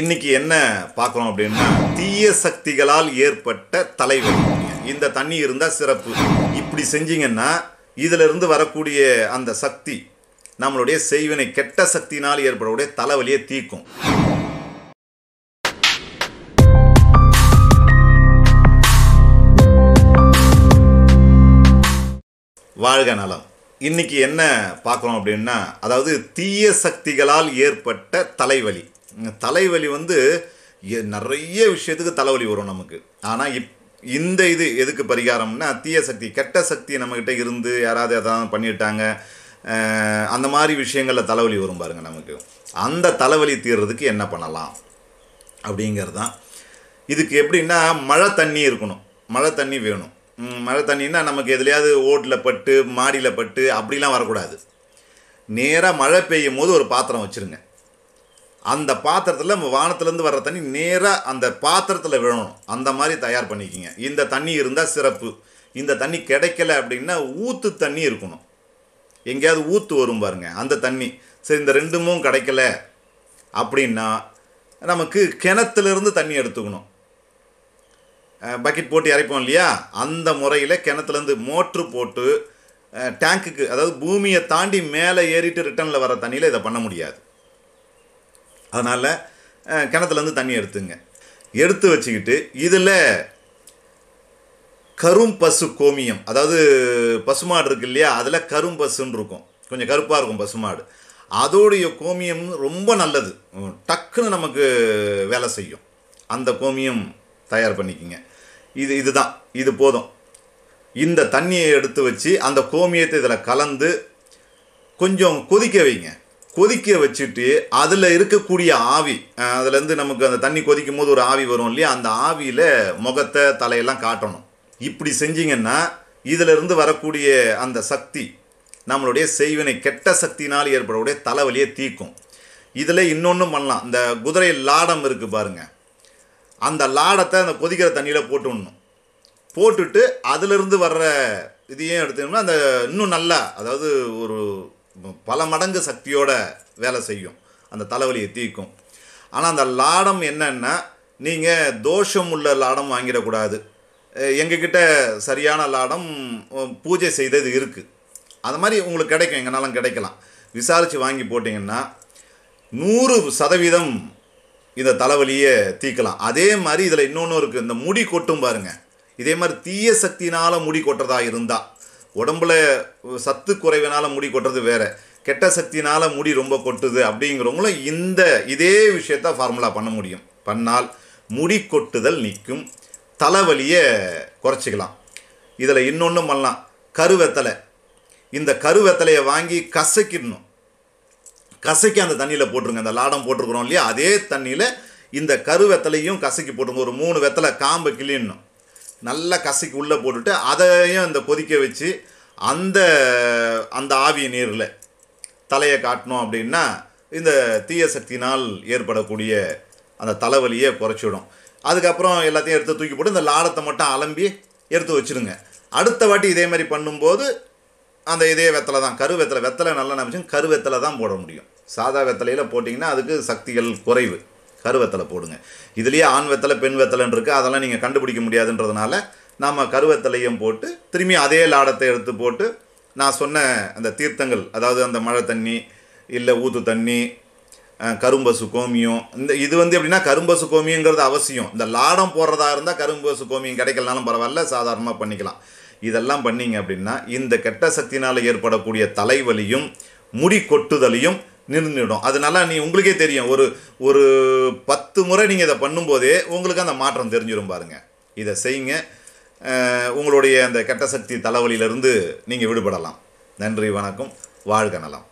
இன்னைக்கு என்ன பார்க்குறோம் அப்படின்னா தீய சக்திகளால் ஏற்பட்ட தலைவலி இந்த தண்ணி இருந்தால் சிறப்பு இப்படி செஞ்சிங்கன்னா இதிலிருந்து வரக்கூடிய அந்த சக்தி நம்மளுடைய செய்வினை கெட்ட சக்தினால் ஏற்படக்கூடிய தலைவலியை தீக்கும் வாழ்க நலம் இன்னைக்கு என்ன பார்க்குறோம் அப்படின்னா அதாவது தீய சக்திகளால் ஏற்பட்ட தலைவலி தலைவலி வந்து நிறைய விஷயத்துக்கு தலைவலி வரும் நமக்கு ஆனால் இப் இந்த இது எதுக்கு பரிகாரம்னா தீய சக்தி கெட்ட சக்தி நம்மக்கிட்ட இருந்து யாராவது எதாவது பண்ணிட்டாங்க அந்த மாதிரி விஷயங்களில் தலைவலி வரும் பாருங்கள் நமக்கு அந்த தலைவலி தீர்றதுக்கு என்ன பண்ணலாம் அப்படிங்கிறது தான் இதுக்கு எப்படின்னா மழை தண்ணி இருக்கணும் மழை தண்ணி வேணும் மழை தண்ணின்னா நமக்கு எதுலையாவது ஓட்டில் பட்டு மாடியில் பட்டு அப்படிலாம் வரக்கூடாது நேராக மழை பெய்யும் போது ஒரு பாத்திரம் வச்சுருங்க அந்த பாத்திரத்தில் வானத்துலேருந்து வர்ற தண்ணி நேராக அந்த பாத்திரத்தில் விழணும் அந்த மாதிரி தயார் பண்ணிக்கிங்க இந்த தண்ணி இருந்தால் சிறப்பு இந்த தண்ணி கிடைக்கல அப்படின்னா ஊற்று தண்ணி இருக்கணும் எங்கேயாவது ஊற்று வரும் பாருங்க அந்த தண்ணி சரி இந்த ரெண்டுமும் கிடைக்கல அப்படின்னா நமக்கு கிணத்துலேருந்து தண்ணி எடுத்துக்கணும் பக்கெட் போட்டு இறைப்போம் இல்லையா அந்த முறையில் கிணத்துலேருந்து மோட்ரு போட்டு டேங்க்குக்கு அதாவது பூமியை தாண்டி மேலே ஏறிட்டு ரிட்டனில் வர தண்ணியில் இதை பண்ண முடியாது அதனால் கிணத்துலேருந்து தண்ணி எடுத்துங்க எடுத்து வச்சுக்கிட்டு இதில் கரும் பசு கோமியம் அதாவது பசுமாடு இருக்கு இல்லையா அதில் கரும் பசுன்னு இருக்கும் கொஞ்சம் கருப்பாக இருக்கும் பசுமாடு அதோடைய கோமியம் ரொம்ப நல்லது டக்குன்னு நமக்கு வேலை செய்யும் அந்த கோமியம் தயார் பண்ணிக்கிங்க இது இதுதான் இது போதும் இந்த தண்ணியை எடுத்து வச்சு அந்த கோமியத்தை இதில் கலந்து கொஞ்சம் கொதிக்க வைங்க கொதிக்க வச்சுட்டு அதில் இருக்கக்கூடிய ஆவி அதுலேருந்து நமக்கு அந்த தண்ணி கொதிக்கும் போது ஒரு ஆவி வரும் இல்லையா அந்த ஆவியில் முகத்தை தலையெல்லாம் காட்டணும் இப்படி செஞ்சிங்கன்னா இதிலிருந்து வரக்கூடிய அந்த சக்தி நம்மளுடைய செய்வினை கெட்ட சக்தினால் ஏற்படக்கூடிய தலைவலியை தீக்கும் இதில் இன்னொன்றும் பண்ணலாம் இந்த குதிரை லாடம் இருக்குது பாருங்கள் அந்த லாடத்தை அந்த கொதிக்கிற தண்ணியில் போட்டு விடணும் போட்டுட்டு அதிலிருந்து வர்ற இதையும் எடுத்துக்கணும்னா அந்த இன்னும் நல்லா அதாவது ஒரு பல மடங்கு சக்தியோட வேலை செய்யும் அந்த தலைவலியை தீக்கும் ஆனால் அந்த லாடம் என்னென்னா நீங்கள் தோஷம் உள்ள லாடம் வாங்கிடக்கூடாது எங்ககிட்ட சரியான லாடம் பூஜை செய்தது இருக்குது அது மாதிரி உங்களுக்கு கிடைக்கும் எங்கனாலும் கிடைக்கலாம் விசாரித்து வாங்கி போட்டிங்கன்னா நூறு சதவீதம் இந்த தலைவலியை தீர்க்கலாம் அதே மாதிரி இதில் இன்னொன்று இருக்குது இந்த முடி கொட்டும் பாருங்கள் இதே மாதிரி தீய சக்தினால் முடி கொட்டுறதா இருந்தால் உடம்புல சத்து குறைவினால் முடி கொட்டுறது வேறு கெட்ட சக்தினால் முடி ரொம்ப கொட்டுது அப்படிங்கிறவங்களும் இந்த இதே விஷயத்த ஃபார்முலா பண்ண முடியும் பண்ணால் முடி கொட்டுதல் நிற்கும் தலைவலியை குறைச்சிக்கலாம் இதில் இன்னொன்றும் பண்ணலாம் கருவெத்தலை இந்த கருவெத்தலையை வாங்கி கசக்கிடணும் கசக்கி அந்த தண்ணியில் போட்டுருங்க அந்த லாடம் போட்டிருக்கிறோம் இல்லையா அதே தண்ணியில் இந்த கருவெத்தலையும் கசக்கி போட்டுருங்க ஒரு மூணு வெத்தலை காம்பை கிளியணும் நல்லா கசிக்கு உள்ளே போட்டுட்டு அதையும் அந்த கொதிக்க வச்சு அந்த அந்த ஆவிய நீரில் தலையை காட்டினோம் அப்படின்னா இந்த தீய சக்தினால் ஏற்படக்கூடிய அந்த தலைவலியை குறைச்சிடும் அதுக்கப்புறம் எல்லாத்தையும் எடுத்து தூக்கி போட்டு இந்த லாடத்தை மட்டும் அலம்பி எடுத்து வச்சுருங்க அடுத்த வாட்டி இதே மாதிரி பண்ணும்போது அந்த இதே வெத்தலை தான் கரு வெத்தலை வெத்தலை நல்லா நினச்சி கரு வெத்தலை தான் போட முடியும் சாதா வெத்தலையில் போட்டிங்கன்னா அதுக்கு சக்திகள் குறைவு கருவத்தலை போடுங்க இதுலேயே ஆண் வெத்தலை பெண் வெத்தலைன்னு இருக்குது அதெல்லாம் நீங்கள் கண்டுபிடிக்க முடியாதுன்றதுனால நாம் கருவத்தலையும் போட்டு திரும்பி அதே லாடத்தை எடுத்து போட்டு நான் சொன்ன அந்த தீர்த்தங்கள் அதாவது அந்த மழை தண்ணி இல்லை ஊத்து தண்ணி கரும்பசு கோமியம் இந்த இது வந்து எப்படின்னா கரும்பசு கோமியங்கிறது அவசியம் இந்த லாடம் போடுறதா இருந்தால் கரும்பசு கோமியம் கிடைக்கலனாலும் பரவாயில்ல சாதாரணமாக பண்ணிக்கலாம் இதெல்லாம் பண்ணிங்க அப்படின்னா இந்த கெட்ட சக்தினால் ஏற்படக்கூடிய தலைவலியும் முடி கொட்டுதலையும் நின்றுடும் அதனால நீ உங்களுக்கே தெரியும் ஒரு ஒரு பத்து முறை நீங்கள் இதை பண்ணும்போதே உங்களுக்கு அந்த மாற்றம் தெரிஞ்சிடும் பாருங்கள் இதை செய்யுங்க உங்களுடைய அந்த கெட்ட சக்தி தலைவலியிலிருந்து நீங்கள் விடுபடலாம் நன்றி வணக்கம் வாழ்க நலம்